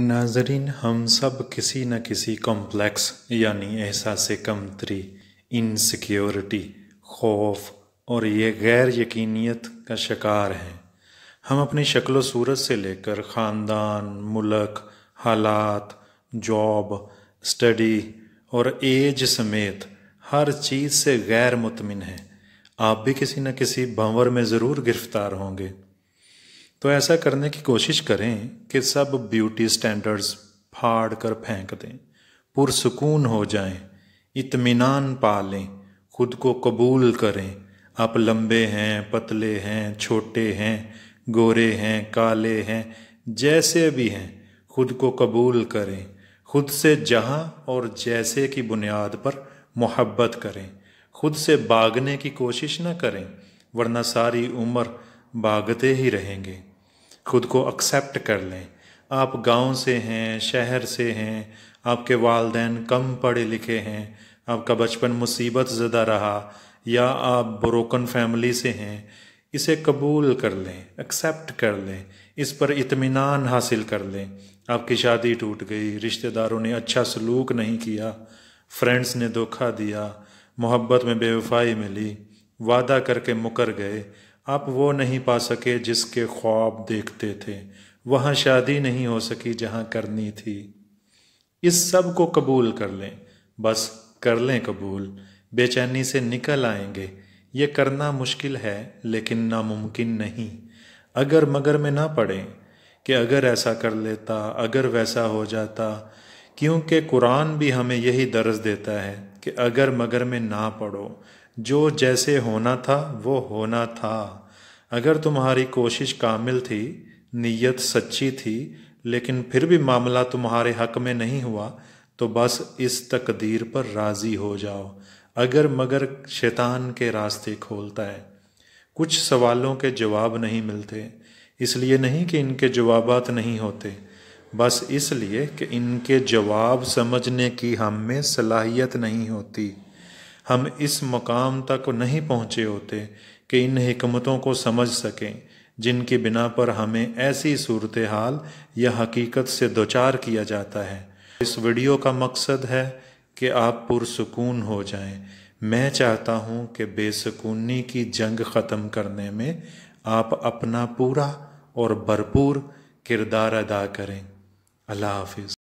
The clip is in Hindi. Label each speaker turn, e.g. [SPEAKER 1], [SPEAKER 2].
[SPEAKER 1] नाजरीन हम सब किसी न किसी कॉम्प्लेक्स यानी एहसास कमतरी इनसिक्योरिटी खौफ और ये गैर यकीनियत का शिकार हैं हम अपनी शक्ल सूरत से लेकर ख़ानदान मुलक हालात जॉब स्टडी और एज समेत हर चीज़ से गैर मुतमिन हैं आप भी किसी न किसी भंवर में ज़रूर गिरफ़्तार होंगे तो ऐसा करने की कोशिश करें कि सब ब्यूटी स्टैंडर्ड्स फाड़ कर फेंक दें पुरसकून हो जाएं, इतमान पा लें खुद को कबूल करें आप लंबे हैं पतले हैं छोटे हैं गोरे हैं काले हैं जैसे भी हैं खुद को कबूल करें खुद से जहाँ और जैसे की बुनियाद पर मोहब्बत करें खुद से भागने की कोशिश न करें वरना सारी उम्र भागते ही रहेंगे खुद को एक्सेप्ट कर लें आप गांव से हैं शहर से हैं आपके वालदेन कम पढ़े लिखे हैं आपका बचपन मुसीबत ज़्यादा रहा या आप ब्रोकन फैमिली से हैं इसे कबूल कर लें एक्सेप्ट कर लें इस पर इतमान हासिल कर लें आपकी शादी टूट गई रिश्तेदारों ने अच्छा सलूक नहीं किया फ्रेंड्स ने धोखा दिया मोहब्बत में बेवफाई मिली वादा करके मुकर गए आप वो नहीं पा सके जिसके ख्वाब देखते थे वहाँ शादी नहीं हो सकी जहाँ करनी थी इस सब को कबूल कर लें बस कर लें कबूल बेचैनी से निकल आएंगे ये करना मुश्किल है लेकिन नामुमकिन नहीं अगर मगर में ना पड़े कि अगर ऐसा कर लेता अगर वैसा हो जाता क्योंकि कुरान भी हमें यही दर्ज देता है कि अगर मगर में ना पढ़ो जो जैसे होना था वो होना था अगर तुम्हारी कोशिश कामिल थी नीयत सच्ची थी लेकिन फिर भी मामला तुम्हारे हक में नहीं हुआ तो बस इस तकदीर पर राज़ी हो जाओ अगर मगर शैतान के रास्ते खोलता है कुछ सवालों के जवाब नहीं मिलते इसलिए नहीं कि इनके जवाब नहीं होते बस इसलिए कि इनके जवाब समझने की हम में सलाहियत नहीं होती हम इस मकाम तक नहीं पहुँचे होते कि इन हमतों को समझ सकें जिनके बिना पर हमें ऐसी सूरत हाल या हकीकत से दोचार किया जाता है इस वीडियो का मकसद है कि आप पुरसकून हो जाएं। मैं चाहता हूं कि बेसकूनी की जंग ख़त्म करने में आप अपना पूरा और भरपूर किरदार अदा करें अल्लाह हाफिज़